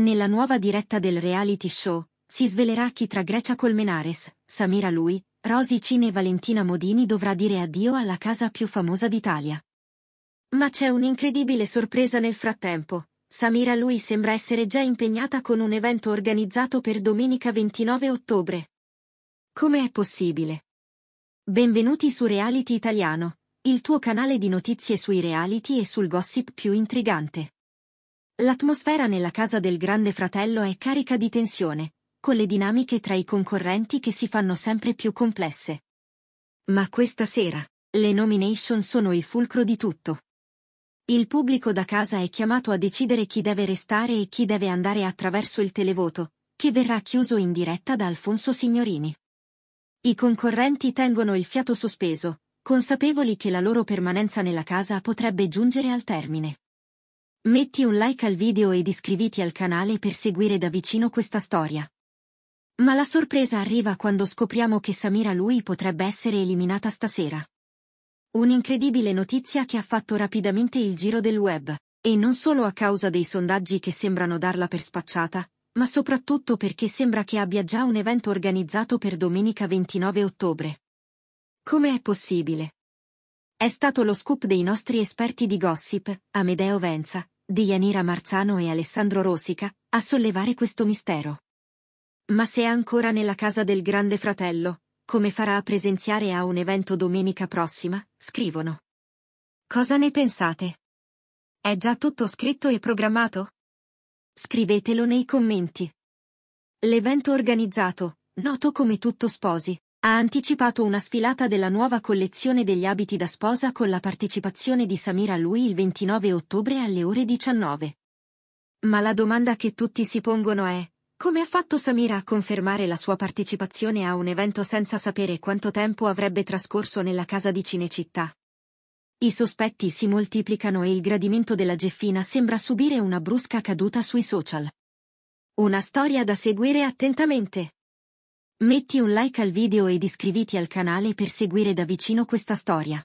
Nella nuova diretta del reality show, si svelerà chi tra Grecia Colmenares, Samira Lui, Rosy Cine e Valentina Modini dovrà dire addio alla casa più famosa d'Italia. Ma c'è un'incredibile sorpresa nel frattempo. Samira Lui sembra essere già impegnata con un evento organizzato per domenica 29 ottobre. Come è possibile? Benvenuti su Reality Italiano, il tuo canale di notizie sui reality e sul gossip più intrigante. L'atmosfera nella casa del grande fratello è carica di tensione, con le dinamiche tra i concorrenti che si fanno sempre più complesse. Ma questa sera, le nomination sono il fulcro di tutto. Il pubblico da casa è chiamato a decidere chi deve restare e chi deve andare attraverso il televoto, che verrà chiuso in diretta da Alfonso Signorini. I concorrenti tengono il fiato sospeso, consapevoli che la loro permanenza nella casa potrebbe giungere al termine. Metti un like al video ed iscriviti al canale per seguire da vicino questa storia. Ma la sorpresa arriva quando scopriamo che Samira lui potrebbe essere eliminata stasera. Un'incredibile notizia che ha fatto rapidamente il giro del web, e non solo a causa dei sondaggi che sembrano darla per spacciata, ma soprattutto perché sembra che abbia già un evento organizzato per domenica 29 ottobre. Come è possibile? È stato lo scoop dei nostri esperti di gossip, Amedeo Venza, di Yanira Marzano e Alessandro Rosica, a sollevare questo mistero. Ma se è ancora nella casa del grande fratello, come farà a presenziare a un evento domenica prossima, scrivono. Cosa ne pensate? È già tutto scritto e programmato? Scrivetelo nei commenti. L'evento organizzato, noto come tutto sposi, ha anticipato una sfilata della nuova collezione degli abiti da sposa con la partecipazione di Samira Lui il 29 ottobre alle ore 19. Ma la domanda che tutti si pongono è, come ha fatto Samira a confermare la sua partecipazione a un evento senza sapere quanto tempo avrebbe trascorso nella casa di Cinecittà? I sospetti si moltiplicano e il gradimento della Geffina sembra subire una brusca caduta sui social. Una storia da seguire attentamente. Metti un like al video ed iscriviti al canale per seguire da vicino questa storia.